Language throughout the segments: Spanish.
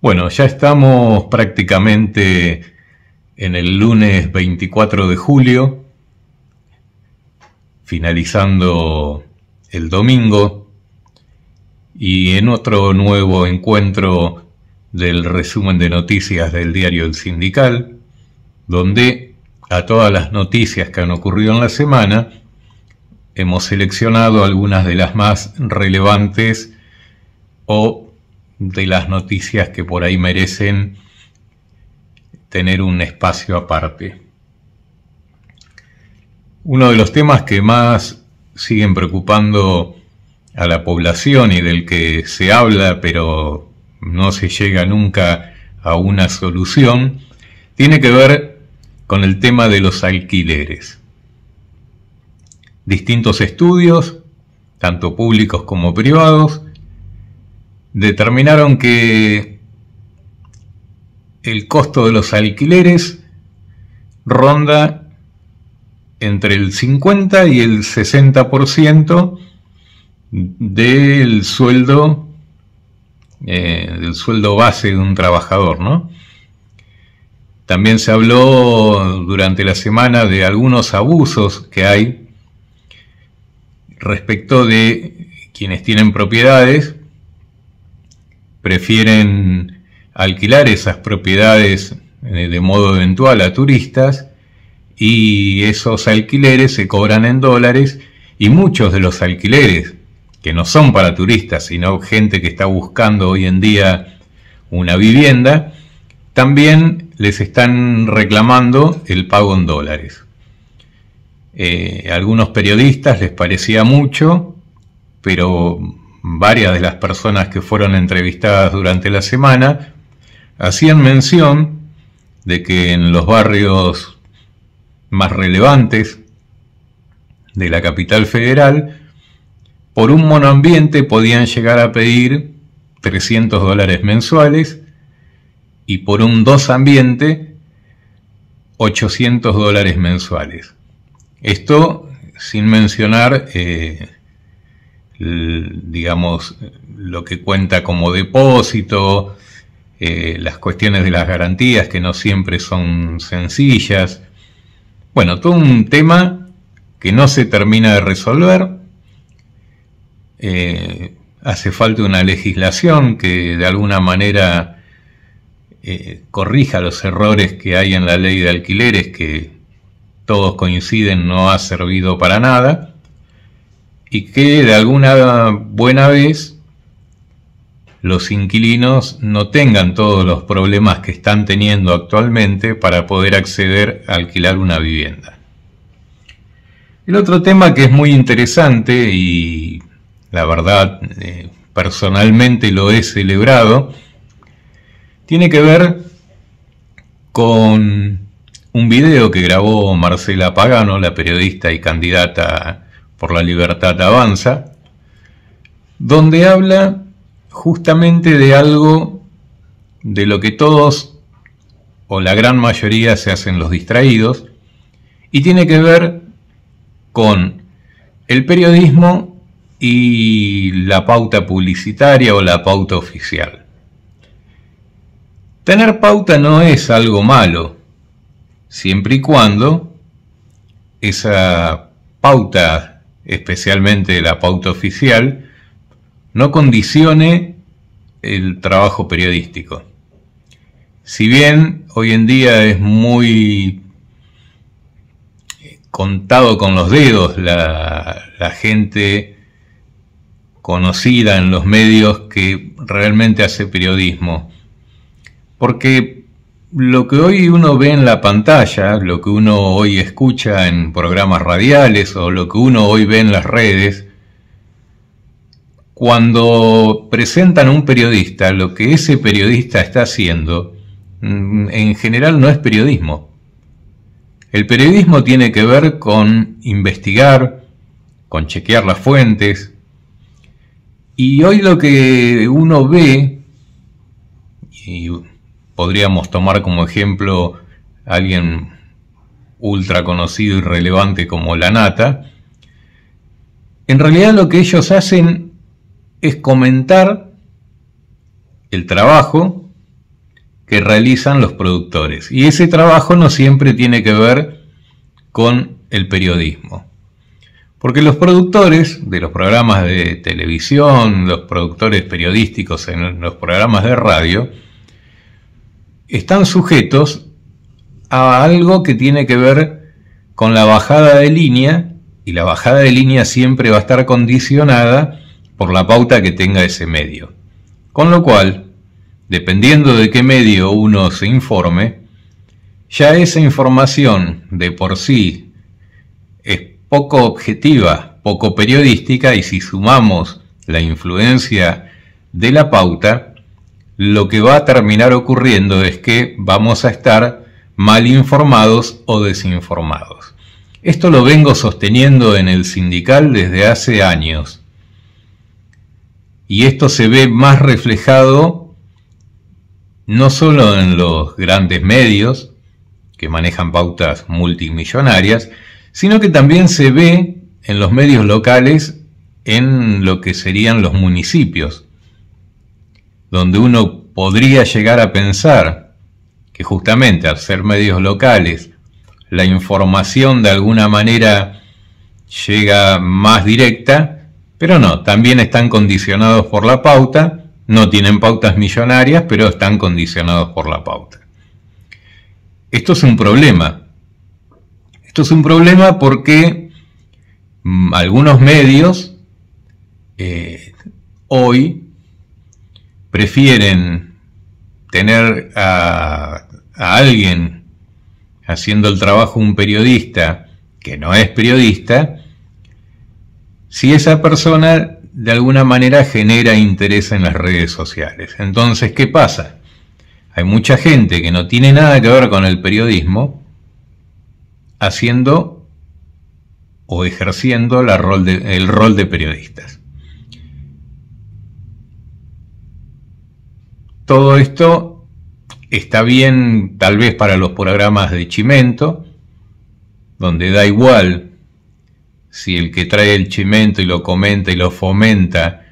Bueno, ya estamos prácticamente en el lunes 24 de julio, finalizando el domingo y en otro nuevo encuentro del resumen de noticias del diario El Sindical, donde a todas las noticias que han ocurrido en la semana hemos seleccionado algunas de las más relevantes o de las noticias que por ahí merecen tener un espacio aparte. Uno de los temas que más siguen preocupando a la población y del que se habla pero no se llega nunca a una solución, tiene que ver con el tema de los alquileres. Distintos estudios, tanto públicos como privados, determinaron que el costo de los alquileres ronda entre el 50 y el 60% del sueldo eh, del sueldo base de un trabajador, ¿no? También se habló durante la semana de algunos abusos que hay respecto de quienes tienen propiedades prefieren alquilar esas propiedades eh, de modo eventual a turistas y esos alquileres se cobran en dólares y muchos de los alquileres que no son para turistas sino gente que está buscando hoy en día una vivienda también les están reclamando el pago en dólares. Eh, a algunos periodistas les parecía mucho, pero varias de las personas que fueron entrevistadas durante la semana hacían mención de que en los barrios más relevantes de la capital federal, por un monoambiente podían llegar a pedir 300 dólares mensuales y por un dos ambiente 800 dólares mensuales. Esto sin mencionar eh, digamos, lo que cuenta como depósito, eh, las cuestiones de las garantías que no siempre son sencillas. Bueno, todo un tema que no se termina de resolver. Eh, hace falta una legislación que de alguna manera eh, corrija los errores que hay en la ley de alquileres que todos coinciden no ha servido para nada y que de alguna buena vez los inquilinos no tengan todos los problemas que están teniendo actualmente para poder acceder a alquilar una vivienda. El otro tema que es muy interesante y la verdad eh, personalmente lo he celebrado, tiene que ver con un video que grabó Marcela Pagano, la periodista y candidata por la libertad avanza, donde habla justamente de algo de lo que todos o la gran mayoría se hacen los distraídos y tiene que ver con el periodismo y la pauta publicitaria o la pauta oficial. Tener pauta no es algo malo, siempre y cuando esa pauta especialmente la pauta oficial, no condicione el trabajo periodístico. Si bien hoy en día es muy eh, contado con los dedos la, gente conocida en los medios que realmente hace periodismo, porque lo que hoy uno ve en la pantalla, lo que uno hoy escucha en programas radiales o lo que uno hoy ve en las redes, cuando presentan a un periodista, lo que ese periodista está haciendo, mm, en general no es periodismo. El periodismo tiene que ver con investigar, con chequear las fuentes, y hoy lo que uno ve, podríamos tomar como ejemplo a alguien ultra conocido y relevante como la nata, en realidad lo que ellos hacen es comentar el trabajo que realizan los productores. Y ese trabajo no siempre tiene que ver con el periodismo. Porque los productores de los programas de televisión, los productores periodísticos en los programas de radio, están sujetos a algo que tiene que ver con la bajada de línea y la bajada de línea siempre va a estar condicionada por la pauta que tenga ese medio. Con lo cual, dependiendo de qué medio uno se informe, ya esa información de por sí es poco objetiva, poco periodística y si sumamos la influencia de la pauta, lo que va a terminar ocurriendo es que vamos a estar mal informados o desinformados. Esto lo vengo sosteniendo en el sindical desde hace años. Y esto se ve más reflejado no solo en los grandes medios, que manejan pautas multimillonarias, sino que también se ve en los medios locales en lo que serían los municipios donde uno podría llegar a pensar que justamente al ser medios locales, la información de alguna manera llega más directa, pero no, también están condicionados por la pauta, no tienen pautas millonarias, pero están condicionados por la pauta. Esto es un problema. Esto es un problema porque mm, algunos medios eh, hoy prefieren tener a, alguien haciendo el trabajo un periodista que no es periodista, si esa persona de alguna manera genera interés en las redes sociales. Entonces, ¿qué pasa? Hay mucha gente que no tiene nada que ver con el periodismo haciendo o ejerciendo el rol de periodistas. Todo esto está bien tal vez para los programas de chimento, donde da igual si el que trae el chimento y lo comenta y lo fomenta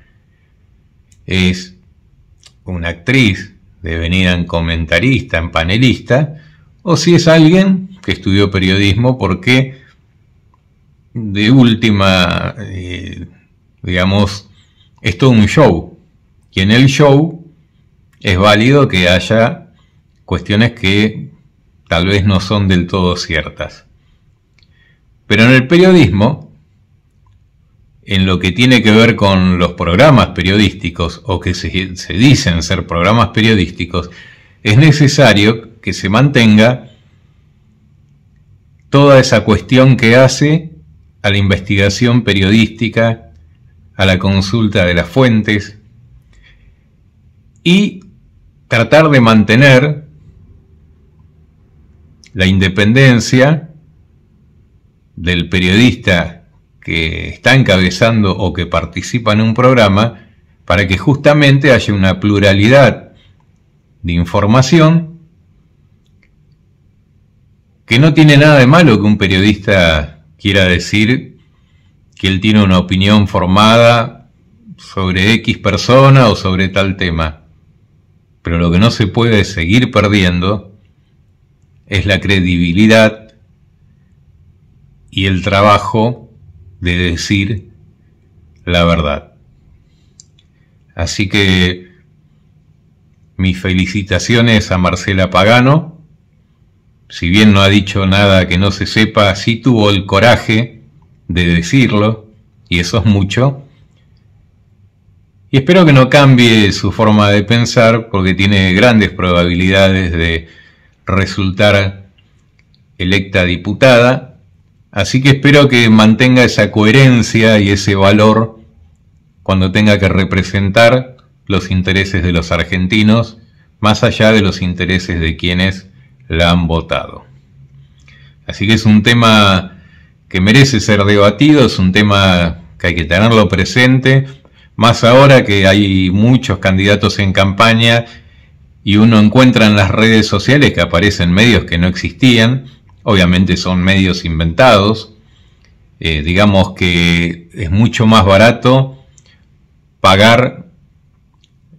es una actriz devenida en comentarista, en panelista, o si es alguien que estudió periodismo porque de última, eh, digamos, es todo un show. Y en el show es válido que haya cuestiones que tal vez no son del todo ciertas. Pero en el periodismo, en lo que tiene que ver con los programas periodísticos o que se, dicen ser programas periodísticos, es necesario que se mantenga toda esa cuestión que hace a la investigación periodística, a la consulta de las fuentes y tratar de mantener la independencia del periodista que está encabezando o que participa en un programa para que justamente haya una pluralidad de información que no tiene nada de malo que un periodista quiera decir que él tiene una opinión formada sobre X persona o sobre tal tema. Pero lo que no se puede seguir perdiendo es la credibilidad y el trabajo de decir la verdad. Así que mis felicitaciones a Marcela Pagano. Si bien no ha dicho nada que no se sepa, sí tuvo el coraje de decirlo, y eso es mucho espero que no cambie su forma de pensar porque tiene grandes probabilidades de resultar electa diputada. Así que espero que mantenga esa coherencia y ese valor cuando tenga que representar los intereses de los argentinos, más allá de los intereses de quienes la han votado. Así que es un tema que merece ser debatido, es un tema que hay que tenerlo presente, más ahora que hay muchos candidatos en campaña y uno encuentra en las redes sociales que aparecen medios que no existían, obviamente son medios inventados, eh, digamos que es mucho más barato pagar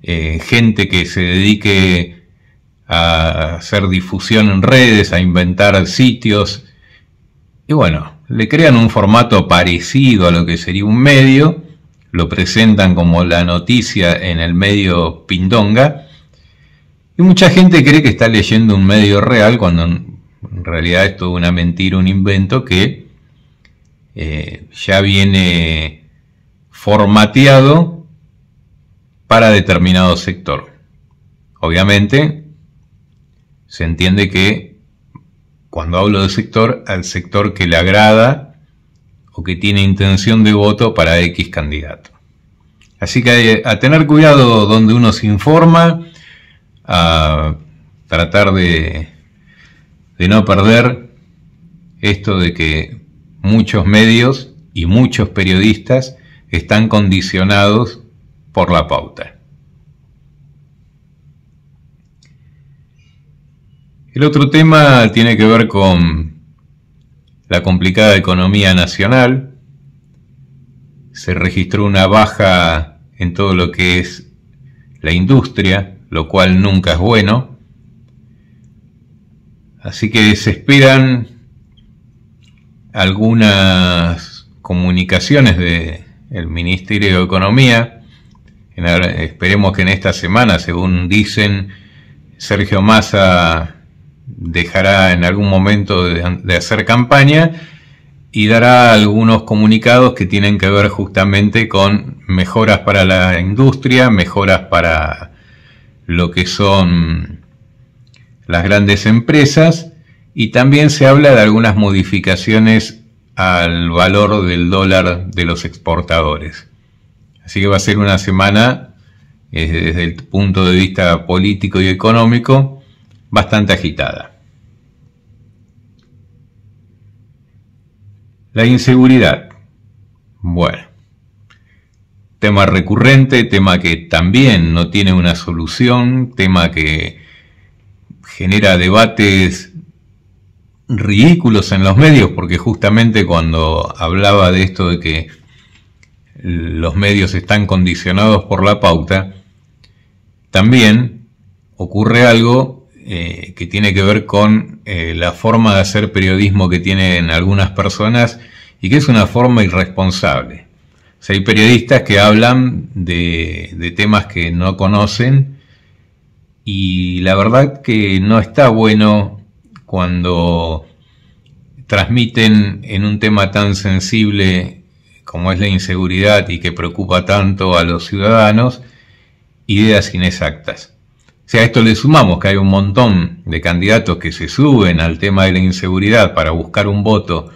eh, gente que se dedique a hacer difusión en redes, a inventar sitios, y bueno, le crean un formato parecido a lo que sería un medio, lo presentan como la noticia en el medio Pindonga. Y mucha gente cree que está leyendo un medio real cuando en realidad es una mentira, un invento que eh, ya viene formateado para determinado sector. Obviamente, se entiende que cuando hablo de sector, al sector que le agrada o que tiene intención de voto para X candidato. Así que eh, a tener cuidado donde uno se informa, a tratar de, de no perder esto de que muchos medios y muchos periodistas están condicionados por la pauta. El otro tema tiene que ver con la complicada economía nacional, se registró una baja en todo lo que es la industria, lo cual nunca es bueno. Así que se esperan algunas comunicaciones del el Ministerio de Economía. esperemos que en esta semana, según dicen, Sergio Massa dejará en algún momento de, hacer campaña y dará algunos comunicados que tienen que ver justamente con mejoras para la industria, mejoras para lo que son las grandes empresas y también se habla de algunas modificaciones al valor del dólar de los exportadores. Así que va a ser una semana eh, desde el punto de vista político y económico bastante agitada. La inseguridad. Bueno, tema recurrente, tema que también no tiene una solución, tema que genera debates ridículos en los medios, porque justamente cuando hablaba de esto de que los medios están condicionados por la pauta, también ocurre algo eh, que tiene que ver con eh, la forma de hacer periodismo que tienen algunas personas y que es una forma irresponsable. hay periodistas que hablan de temas que no conocen y la verdad que no está bueno cuando transmiten en un tema tan sensible como es la inseguridad y que preocupa tanto a los ciudadanos, ideas inexactas. Si a esto le sumamos que hay un montón de candidatos que se suben al tema de la inseguridad para buscar un voto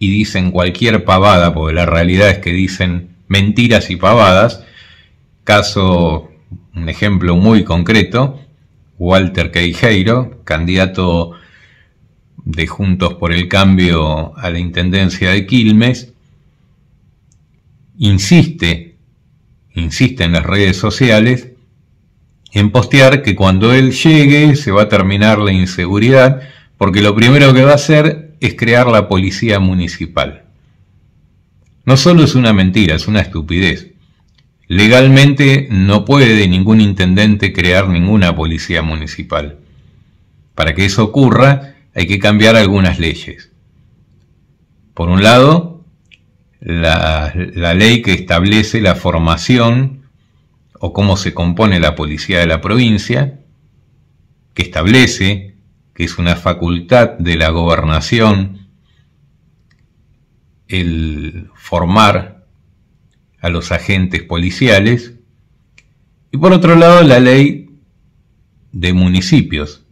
y dicen cualquier pavada, porque la realidad es que dicen mentiras y pavadas, caso, un ejemplo muy concreto, Walter Queijeiro, candidato de Juntos por el Cambio a la Intendencia de Quilmes, insiste, insiste en las redes sociales en postear que cuando él llegue se va a terminar la inseguridad, porque lo primero que va a hacer es crear la policía municipal. No solo es una mentira, es una estupidez. Legalmente no puede ningún intendente crear ninguna policía municipal. Para que eso ocurra hay que cambiar algunas leyes. Por un lado, la, la ley que establece la formación o cómo se compone la policía de la provincia, que establece que es una facultad de la gobernación el formar a los agentes policiales, y por otro lado la ley de municipios.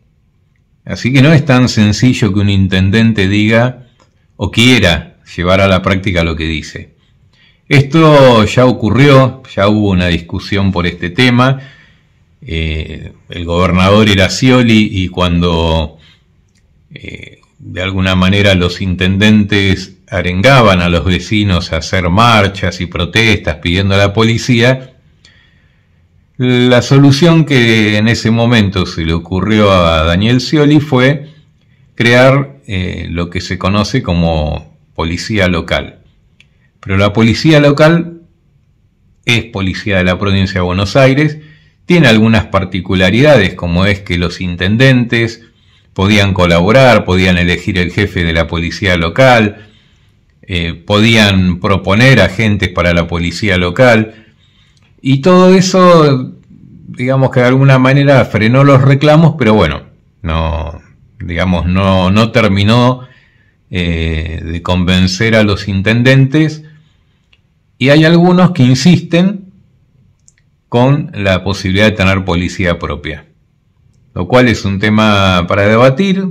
Así que no es tan sencillo que un intendente diga o quiera llevar a la práctica lo que dice. Esto ya ocurrió, ya hubo una discusión por este tema. Eh, el gobernador era Scioli y cuando eh, de alguna manera los intendentes arengaban a los vecinos a hacer marchas y protestas pidiendo a la policía, la solución que en ese momento se le ocurrió a Daniel Scioli fue crear eh, lo que se conoce como policía local. Pero la policía local es policía de la provincia de Buenos Aires, tiene algunas particularidades como es que los intendentes podían colaborar, podían elegir el jefe de la policía local, eh, podían proponer agentes para la policía local y todo eso digamos que de alguna manera frenó los reclamos, pero bueno, no, digamos, no, no terminó eh, de convencer a los intendentes y hay algunos que insisten con la posibilidad de tener policía propia, lo cual es un tema para debatir,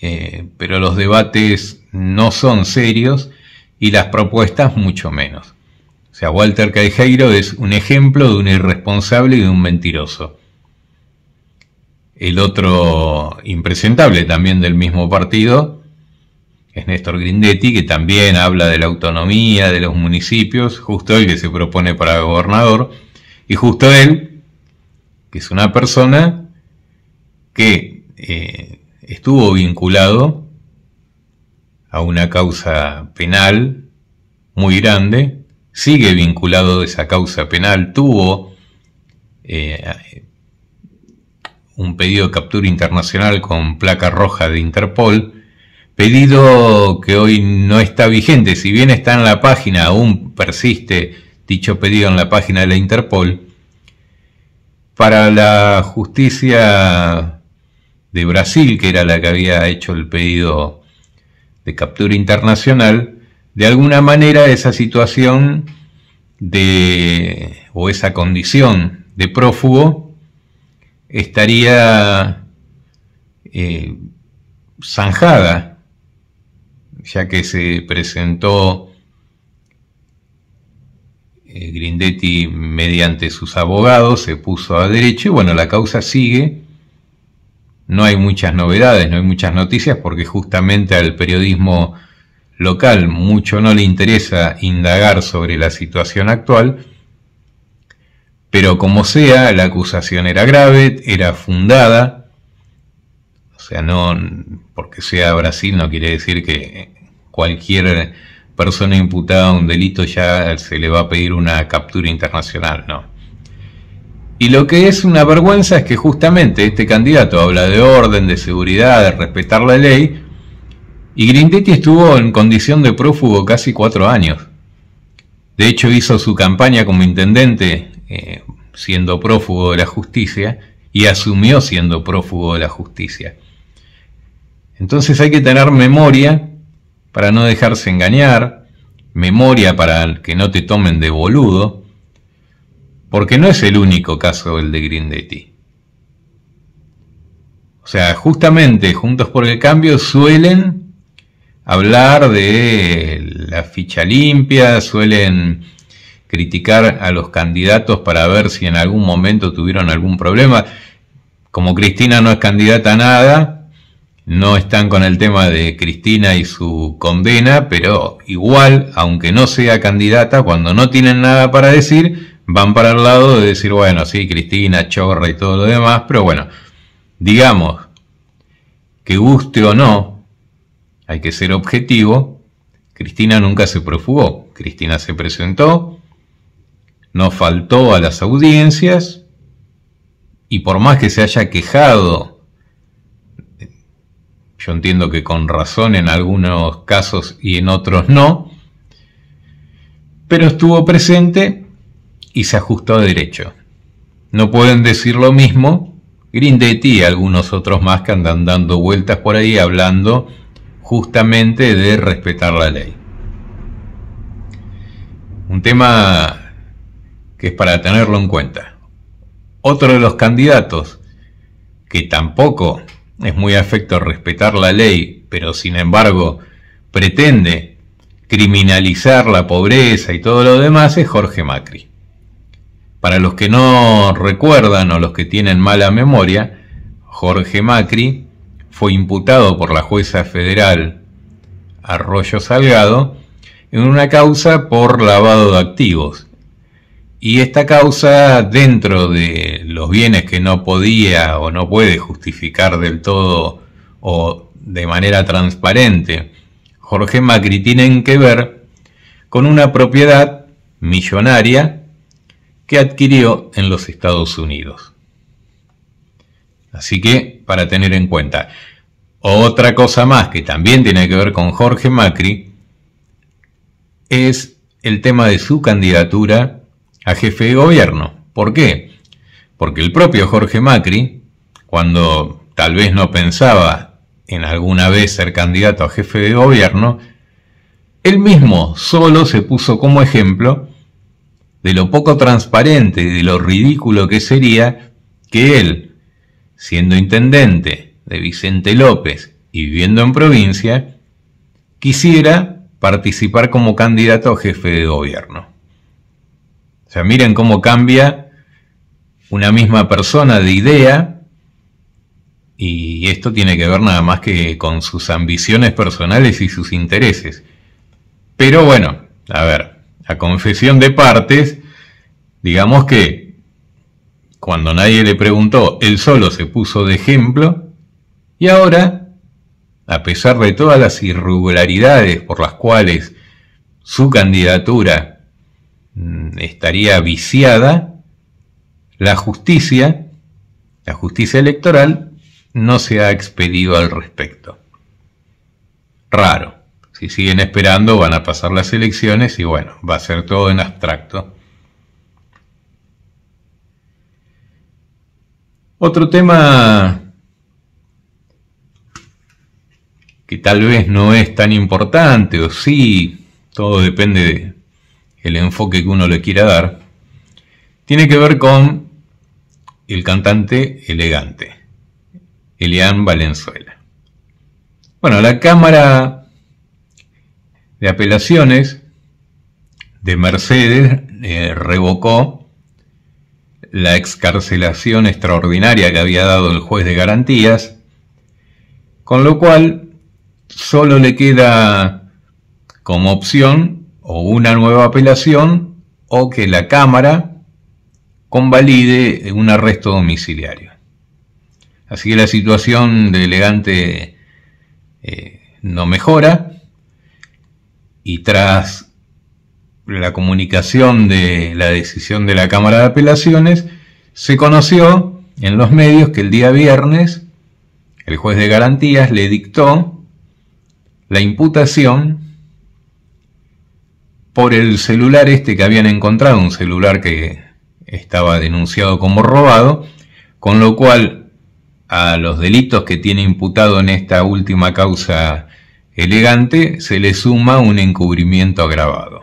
eh, pero los debates no son serios y las propuestas mucho menos. O sea, Walter Caijeiro es un ejemplo de un irresponsable y de un mentiroso. El otro impresentable también del mismo partido es Néstor Grindetti, que también habla de la autonomía de los municipios, justo él que se propone para gobernador, y justo él, que es una persona que eh, estuvo vinculado a una causa penal muy grande, sigue vinculado a esa causa penal, tuvo eh, un pedido de captura internacional con placa roja de Interpol, Pedido que hoy no está vigente, si bien está en la página, aún persiste dicho pedido en la página de la Interpol, para la justicia de Brasil, que era la que había hecho el pedido de captura internacional, de alguna manera esa situación de, o esa condición de prófugo estaría eh, zanjada ya que se presentó eh, Grindetti mediante sus abogados se puso a derecho y bueno, la causa sigue. No hay muchas novedades, no hay muchas noticias porque justamente al periodismo local mucho no le interesa indagar sobre la situación actual. Pero como sea, la acusación era grave, era fundada o sea, no porque sea Brasil no quiere decir que cualquier persona imputada a un delito ya se le va a pedir una captura internacional, no. Y lo que es una vergüenza es que justamente este candidato habla de orden, de seguridad, de respetar la ley, y Grindetti estuvo en condición de prófugo casi cuatro años. De hecho hizo su campaña como intendente eh, siendo prófugo de la justicia y asumió siendo prófugo de la justicia. Entonces hay que tener memoria para no dejarse engañar, memoria para que no te tomen de boludo, porque no es el único caso el de Grindetti. O sea, justamente Juntos por el Cambio suelen hablar de la ficha limpia, suelen criticar a los candidatos para ver si en algún momento tuvieron algún problema. Como Cristina no es candidata a nada, no están con el tema de Cristina y su condena, pero igual, aunque no sea candidata, cuando no tienen nada para decir, van para el lado de decir, bueno, sí, Cristina, chorra y todo lo demás, pero bueno, digamos que guste o no, hay que ser objetivo, Cristina nunca se profugó, Cristina se presentó, no faltó a las audiencias, y por más que se haya quejado yo entiendo que con razón en algunos casos y en otros no, pero estuvo presente y se ajustó a derecho. No pueden decir lo mismo Grindetti y algunos otros más que andan dando vueltas por ahí hablando justamente de respetar la ley. Un tema que es para tenerlo en cuenta. Otro de los candidatos que tampoco es muy afecto a respetar la ley, pero sin embargo pretende criminalizar la pobreza y todo lo demás, es Jorge Macri. Para los que no recuerdan o los que tienen mala memoria, Jorge Macri fue imputado por la jueza federal Arroyo Salgado en una causa por lavado de activos. Y esta causa, dentro de los bienes que no podía o no puede justificar del todo o de manera transparente, Jorge Macri tienen que ver con una propiedad millonaria que adquirió en los Estados Unidos. Así que, para tener en cuenta, otra cosa más que también tiene que ver con Jorge Macri es el tema de su candidatura a jefe de gobierno. ¿Por qué? Porque el propio Jorge Macri, cuando tal vez no pensaba en alguna vez ser candidato a jefe de gobierno, él mismo solo se puso como ejemplo de lo poco transparente y de lo ridículo que sería que él, siendo intendente de Vicente López y viviendo en provincia, quisiera participar como candidato a jefe de gobierno sea, miren cómo cambia una misma persona de idea y esto tiene que ver nada más que con sus ambiciones personales y sus intereses. Pero bueno, a ver, a confesión de partes, digamos que cuando nadie le preguntó, él solo se puso de ejemplo y ahora, a pesar de todas las irregularidades por las cuales su candidatura Mm, estaría viciada la justicia, la justicia electoral, no se ha expedido al respecto. Raro. Si siguen esperando van a pasar las elecciones y bueno, va a ser todo en abstracto. Otro tema que tal vez no es tan importante, o sí, todo depende de, el enfoque que uno le quiera dar, tiene que ver con el cantante elegante, Elian Valenzuela. Bueno, la Cámara de Apelaciones de Mercedes eh, revocó la excarcelación extraordinaria que había dado el juez de garantías, con lo cual solo le queda como opción o una nueva apelación o que la Cámara convalide un arresto domiciliario. Así que la situación de Elegante eh, no mejora y tras la comunicación de la decisión de la Cámara de Apelaciones, se conoció en los medios que el día viernes el juez de garantías le dictó la imputación por el celular este que habían encontrado, un celular que estaba denunciado como robado, con lo cual a los delitos que tiene imputado en esta última causa elegante se le suma un encubrimiento agravado.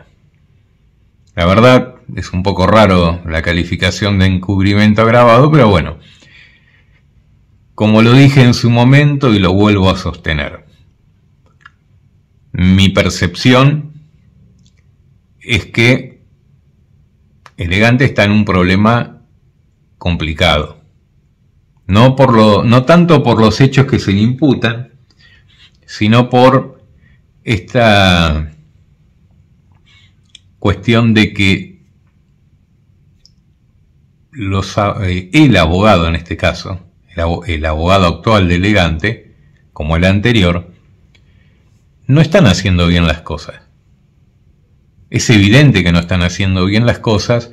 La verdad es un poco raro la calificación de encubrimiento agravado, pero bueno, como lo dije en su momento y lo vuelvo a sostener, mi percepción es que Elegante está en un problema complicado. No, por lo, no tanto por los hechos que se le imputan, sino por esta cuestión de que eh, el abogado en este caso, el abogado actual de Elegante, como el anterior, no están haciendo bien las cosas. Es evidente que no están haciendo bien las cosas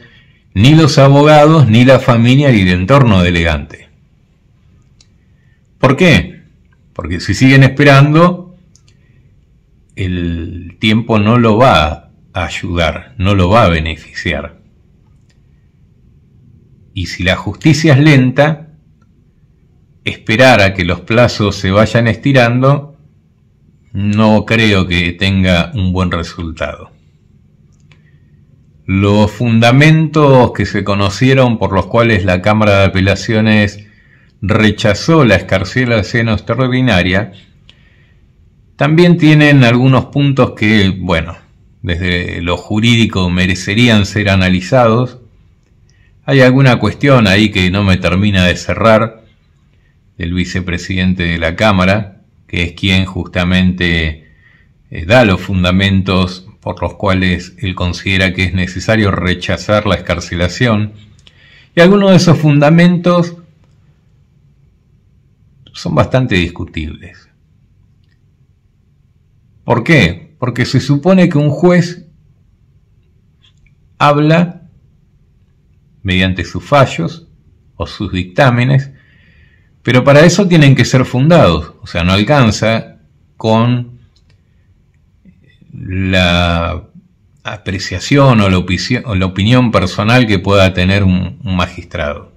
ni los abogados, ni la familia, ni el entorno de elegante. ¿Por qué? Porque si siguen esperando, el tiempo no lo va a ayudar, no lo va a beneficiar. Y si la justicia es lenta, esperar a que los plazos se vayan estirando no creo que tenga un buen resultado. Los fundamentos que se conocieron por los cuales la Cámara de Apelaciones rechazó la escarcelación extraordinaria también tienen algunos puntos que, bueno, desde lo jurídico merecerían ser analizados. Hay alguna cuestión ahí que no me termina de cerrar del vicepresidente de la Cámara, que es quien justamente eh, da los fundamentos por los cuales él considera que es necesario rechazar la escarcelación, y algunos de esos fundamentos son bastante discutibles. ¿Por qué? Porque se supone que un juez habla mediante sus fallos o sus dictámenes, pero para eso tienen que ser fundados, o sea, no alcanza con la apreciación o la, opinión, la opinión personal que pueda tener un, magistrado.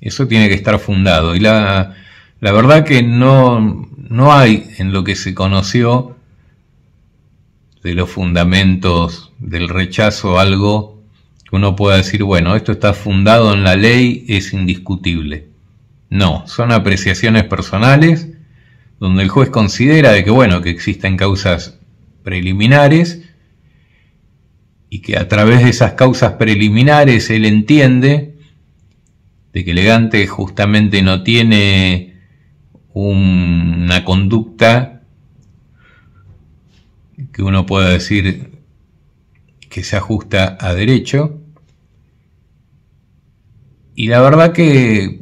Eso tiene que estar fundado. Y la, verdad que no, no hay en lo que se conoció de los fundamentos del rechazo algo que uno pueda decir, bueno, esto está fundado en la ley, es indiscutible. No, son apreciaciones personales donde el juez considera de que, bueno, que existen causas preliminares y que a través de esas causas preliminares él entiende de que Elegante justamente no tiene una conducta que uno pueda decir que se ajusta a derecho. Y la verdad que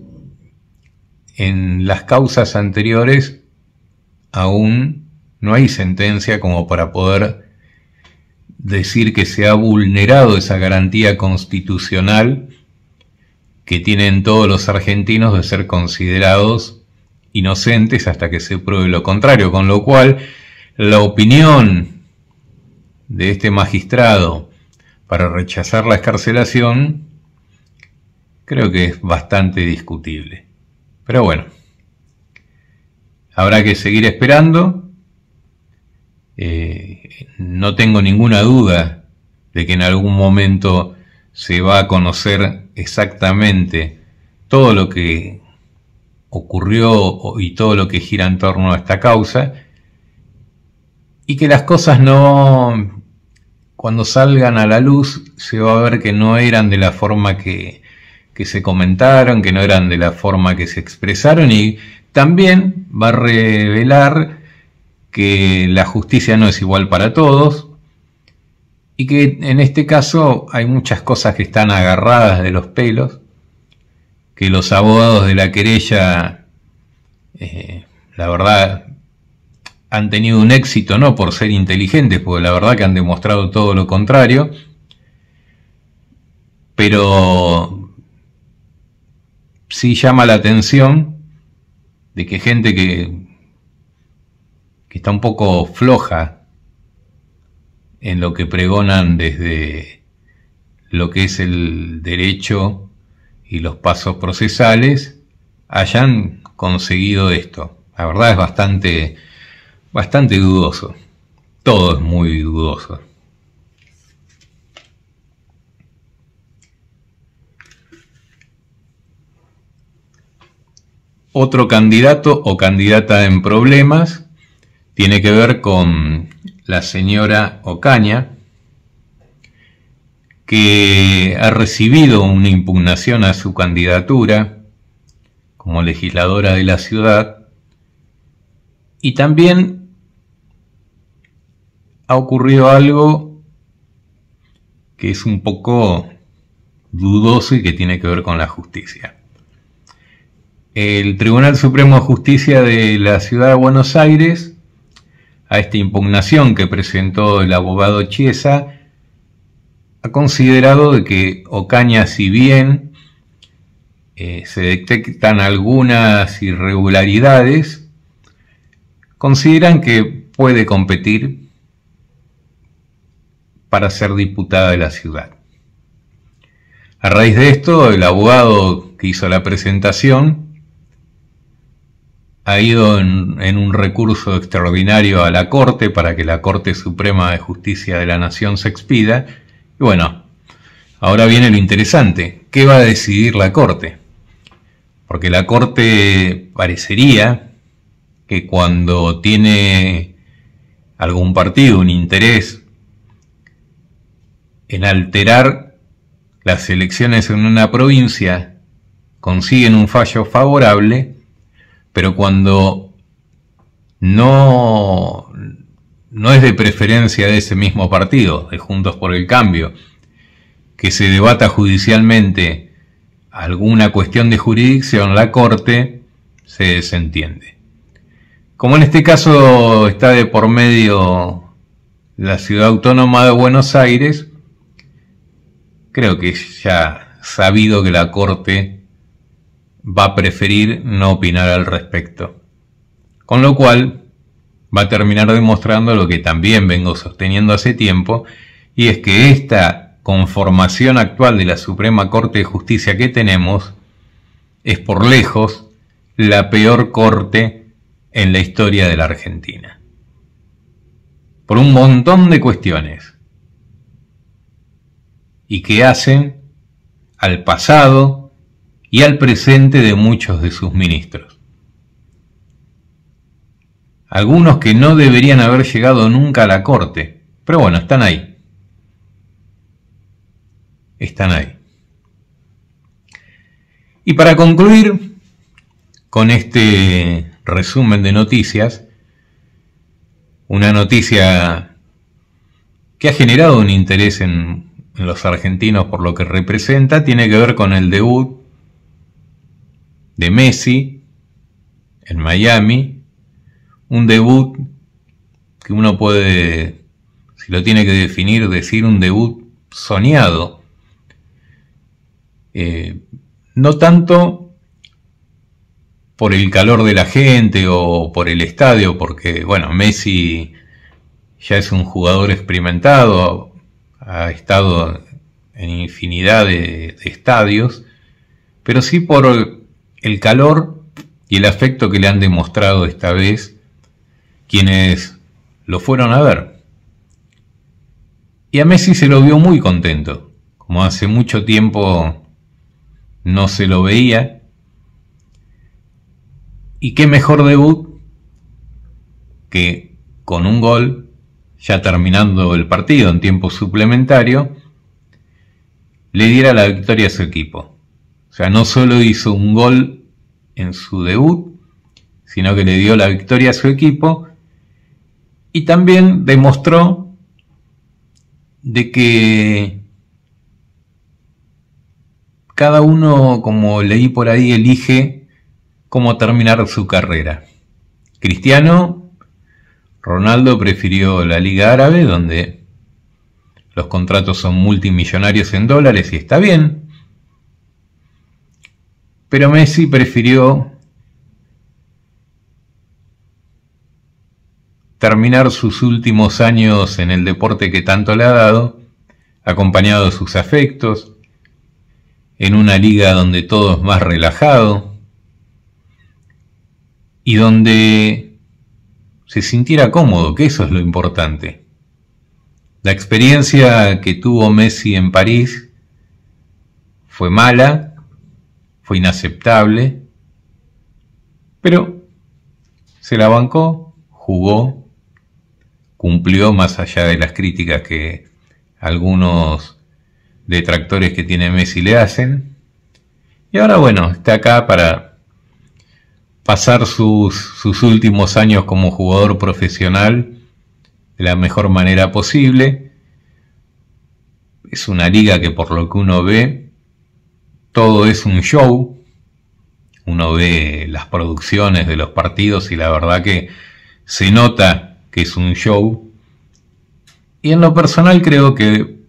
en las causas anteriores aún no hay sentencia como para poder decir que se ha vulnerado esa garantía constitucional que tienen todos los argentinos de ser considerados inocentes hasta que se pruebe lo contrario, con lo cual la opinión de este magistrado para rechazar la escarcelación creo que es bastante discutible. Pero bueno, habrá que seguir esperando eh, no tengo ninguna duda de que en algún momento se va a conocer exactamente todo lo que ocurrió y todo lo que gira en torno a esta causa y que las cosas no cuando salgan a la luz se va a ver que no eran de la forma que, que se comentaron, que no eran de la forma que se expresaron y también va a revelar que la justicia no es igual para todos y que en este caso hay muchas cosas que están agarradas de los pelos, que los abogados de la querella, eh, la verdad, han tenido un éxito no por ser inteligentes, porque la verdad que han demostrado todo lo contrario, pero sí llama la atención de que gente que está un poco floja en lo que pregonan desde lo que es el derecho y los pasos procesales, hayan conseguido esto. La verdad es bastante, bastante dudoso. Todo es muy dudoso. Otro candidato o candidata en problemas tiene que ver con la señora Ocaña, que ha recibido una impugnación a su candidatura como legisladora de la ciudad y también ha ocurrido algo que es un poco dudoso y que tiene que ver con la justicia. El Tribunal Supremo de Justicia de la Ciudad de Buenos Aires a esta impugnación que presentó el abogado Chiesa, ha considerado de que Ocaña, si bien eh, se detectan algunas irregularidades, consideran que puede competir para ser diputada de la ciudad. A raíz de esto, el abogado que hizo la presentación ha ido en, un recurso extraordinario a la Corte para que la Corte Suprema de Justicia de la Nación se expida. Y bueno, ahora viene lo interesante, ¿qué va a decidir la Corte? Porque la Corte parecería que cuando tiene algún partido un interés en alterar las elecciones en una provincia, consiguen un fallo favorable, pero cuando no, no es de preferencia de ese mismo partido, de Juntos por el Cambio, que se debata judicialmente alguna cuestión de jurisdicción, la Corte se desentiende. Como en este caso está de por medio la ciudad autónoma de Buenos Aires, creo que es ya sabido que la Corte va a preferir no opinar al respecto. Con lo cual, va a terminar demostrando lo que también vengo sosteniendo hace tiempo, y es que esta conformación actual de la Suprema Corte de Justicia que tenemos es por lejos la peor corte en la historia de la Argentina. Por un montón de cuestiones. Y que hacen al pasado y al presente de muchos de sus ministros. Algunos que no deberían haber llegado nunca a la corte, pero bueno, están ahí. Están ahí. Y para concluir con este resumen de noticias, una noticia que ha generado un interés en, los argentinos por lo que representa, tiene que ver con el debut de Messi en Miami, un debut que uno puede, si lo tiene que definir, decir un debut soñado. Eh, no tanto por el calor de la gente o por el estadio, porque bueno, Messi ya es un jugador experimentado, ha estado en infinidad de, de estadios, pero sí por el calor y el afecto que le han demostrado esta vez quienes lo fueron a ver. Y a Messi se lo vio muy contento, como hace mucho tiempo no se lo veía. Y qué mejor debut que con un gol, ya terminando el partido en tiempo suplementario, le diera la victoria a su equipo. O sea, no solo hizo un gol en su debut, sino que le dio la victoria a su equipo y también demostró de que cada uno, como leí por ahí, elige cómo terminar su carrera. Cristiano Ronaldo prefirió la Liga Árabe, donde los contratos son multimillonarios en dólares y está bien. Pero Messi prefirió terminar sus últimos años en el deporte que tanto le ha dado, acompañado de sus afectos, en una liga donde todo es más relajado y donde se sintiera cómodo, que eso es lo importante. La experiencia que tuvo Messi en París fue mala, fue inaceptable, pero se la bancó, jugó, cumplió más allá de las críticas que algunos detractores que tiene Messi le hacen. Y ahora bueno, está acá para pasar sus, últimos años como jugador profesional de la mejor manera posible. Es una liga que por lo que uno ve todo es un show. Uno ve las producciones de los partidos y la verdad que se nota que es un show. Y en lo personal creo que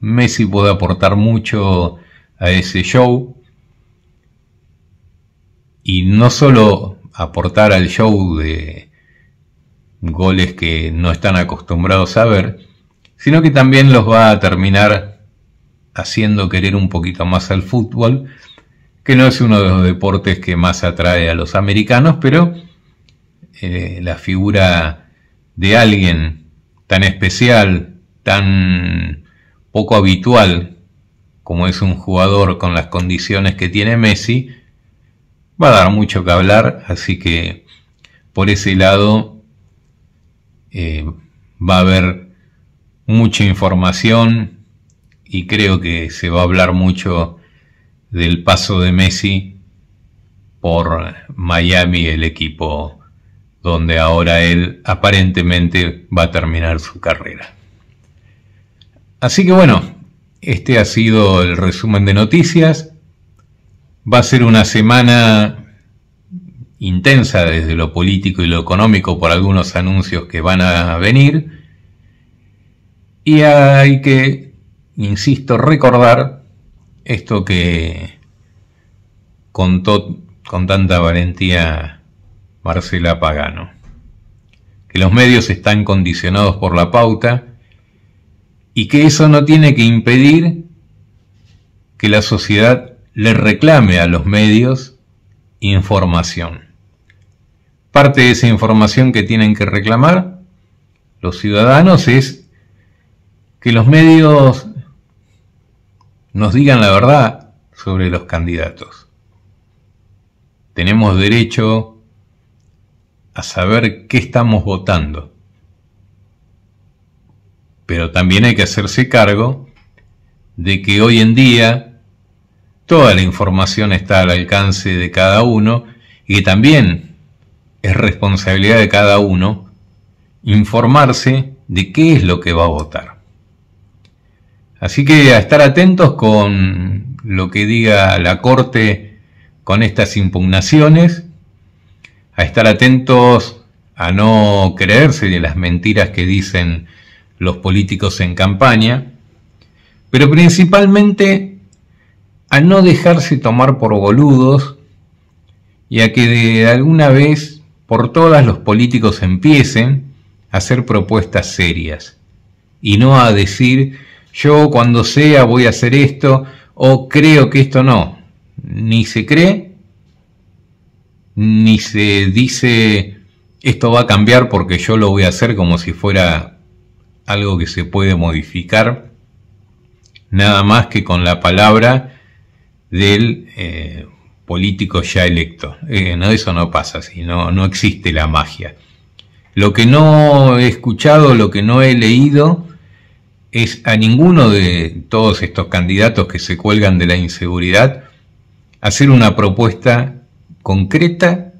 Messi puede aportar mucho a ese show. Y no solo aportar al show de goles que no están acostumbrados a ver, sino que también los va a terminar haciendo querer un poquito más al fútbol, que no es uno de los deportes que más atrae a los americanos, pero eh, la figura de alguien tan especial, tan poco habitual, como es un jugador con las condiciones que tiene Messi, va a dar mucho que hablar, así que por ese lado eh, va a haber mucha información, y creo que se va a hablar mucho del paso de Messi por Miami, el equipo donde ahora él aparentemente va a terminar su carrera. Así que bueno, este ha sido el resumen de noticias. Va a ser una semana intensa desde lo político y lo económico por algunos anuncios que van a venir. Y hay que insisto, recordar esto que contó con tanta valentía Marcela Pagano, que los medios están condicionados por la pauta y que eso no tiene que impedir que la sociedad le reclame a los medios información. Parte de esa información que tienen que reclamar los ciudadanos es que los medios nos digan la verdad sobre los candidatos. Tenemos derecho a saber qué estamos votando. Pero también hay que hacerse cargo de que hoy en día toda la información está al alcance de cada uno y que también es responsabilidad de cada uno informarse de qué es lo que va a votar. Así que a estar atentos con lo que diga la Corte con estas impugnaciones, a estar atentos a no creerse de las mentiras que dicen los políticos en campaña, pero principalmente a no dejarse tomar por boludos y a que de alguna vez por todas los políticos empiecen a hacer propuestas serias y no a decir yo cuando sea voy a hacer esto o creo que esto no. Ni se cree, ni se dice esto va a cambiar porque yo lo voy a hacer como si fuera algo que se puede modificar, nada más que con la palabra del eh, político ya electo. Eh, no, eso no pasa así, no existe la magia. Lo que no he escuchado, lo que no he leído, es a ninguno de todos estos candidatos que se cuelgan de la inseguridad hacer una propuesta concreta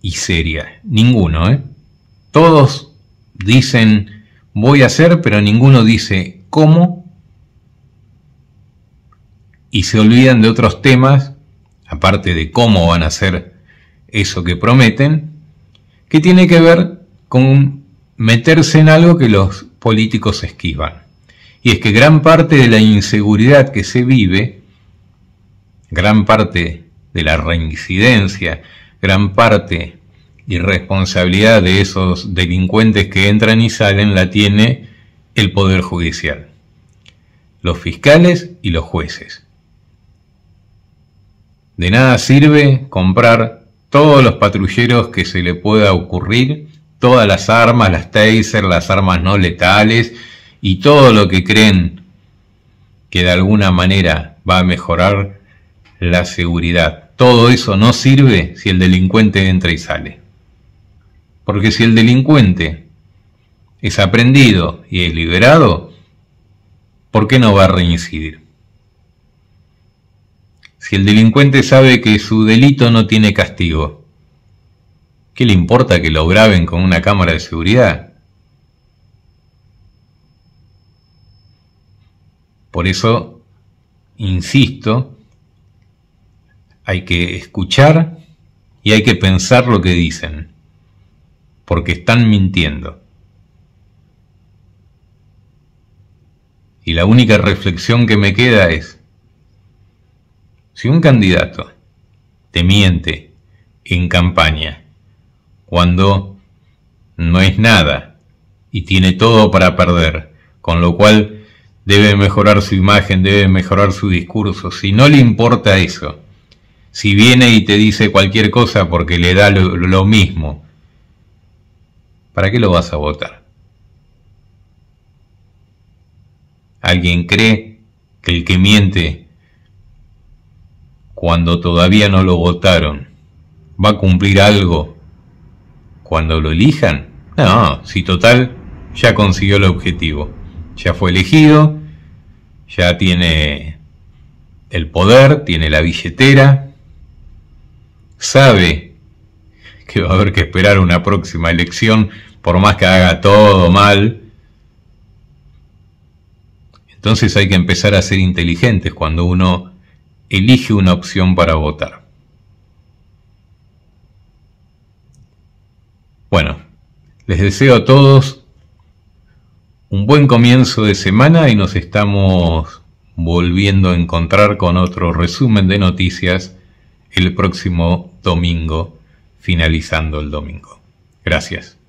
y seria. Ninguno, ¿eh? Todos dicen voy a hacer, pero ninguno dice cómo. Y se olvidan de otros temas, aparte de cómo van a hacer eso que prometen, que tiene que ver con meterse en algo que los políticos esquivan. Y es que gran parte de la inseguridad que se vive, gran parte de la reincidencia, gran parte y responsabilidad de esos delincuentes que entran y salen la tiene el Poder Judicial, los fiscales y los jueces. De nada sirve comprar todos los patrulleros que se le pueda ocurrir, todas las armas, las taser, las armas no letales, y todo lo que creen que de alguna manera va a mejorar la seguridad. Todo eso no sirve si el delincuente entra y sale. Porque si el delincuente es aprendido y es liberado, ¿por qué no va a reincidir? Si el delincuente sabe que su delito no tiene castigo, ¿qué le importa que lo graben con una cámara de seguridad? Por eso, insisto, hay que escuchar y hay que pensar lo que dicen, porque están mintiendo. Y la única reflexión que me queda es, si un candidato te miente en campaña cuando no es nada y tiene todo para perder, con lo cual debe mejorar su imagen, debe mejorar su discurso. Si no le importa eso, si viene y te dice cualquier cosa porque le da lo, mismo, ¿para qué lo vas a votar? ¿Alguien cree que el que miente cuando todavía no lo votaron va a cumplir algo cuando lo elijan? No, si total ya consiguió el objetivo. Ya fue elegido, ya tiene el poder, tiene la billetera, sabe que va a haber que esperar una próxima elección por más que haga todo mal. Entonces hay que empezar a ser inteligentes cuando uno elige una opción para votar. Bueno, les deseo a todos un buen comienzo de semana y nos estamos volviendo a encontrar con otro resumen de noticias el próximo domingo, finalizando el domingo. Gracias.